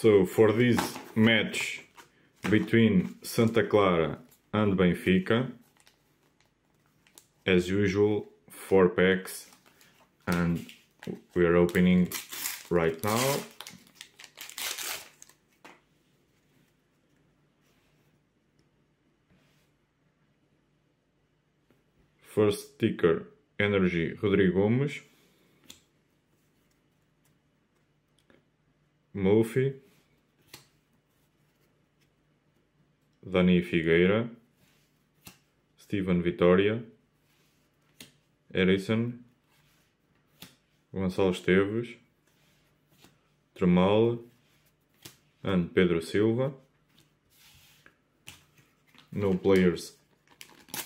So for this match between Santa Clara and Benfica, as usual, four packs and we're opening right now. First sticker, Energy Rodrigo Gomes. Murphy. Dani Figueira, Steven Vitória, Erison, Gonçalo Esteves, Tremal, Ano Pedro Silva, no Players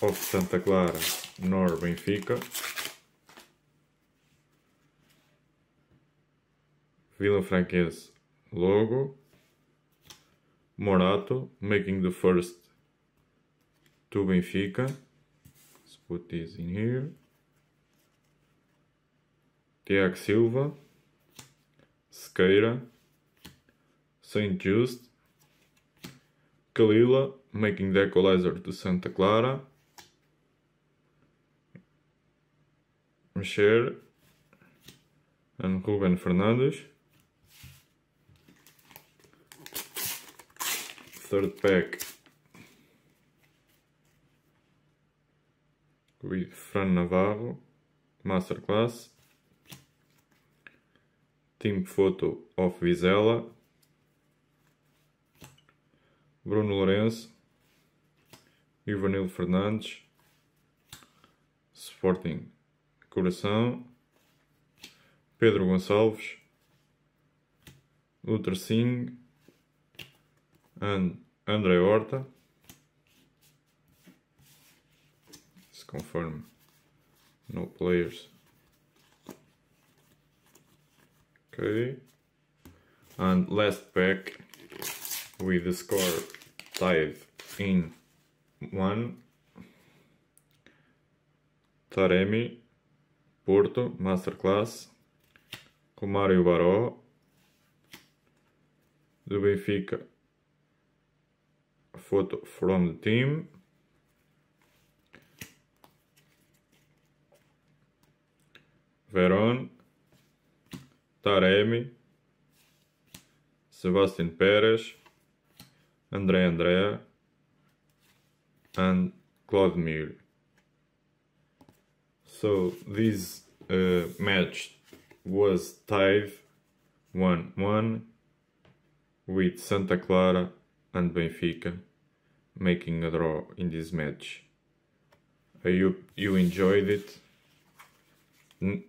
of Santa Clara, Nor Benfica, Vila Franquense, Logo, Morato making the first to Benfica. Let's put this in here. Tiago Silva, Sequeira, Saint Just, Kalila making the equalizer to Santa Clara, Mexer and Ruben Fernandes. third pack with Fran Navarro Masterclass Team Photo of Vizela Bruno Lourenço Ivanil Fernandes Sporting Coração Pedro Gonçalves Luther Singh and Andre aorta. Let's confirm no players. Okay. And last pack with the score tied in one Taremi Porto Masterclass Romário Baró do Benfica photo from the team. Veron, Taremi, Sebastian Perez, André Andrea, and Claude So this uh, match was tied 1-1 with Santa Clara and Benfica making a draw in this match. I hope you enjoyed it.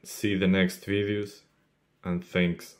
See the next videos and thanks.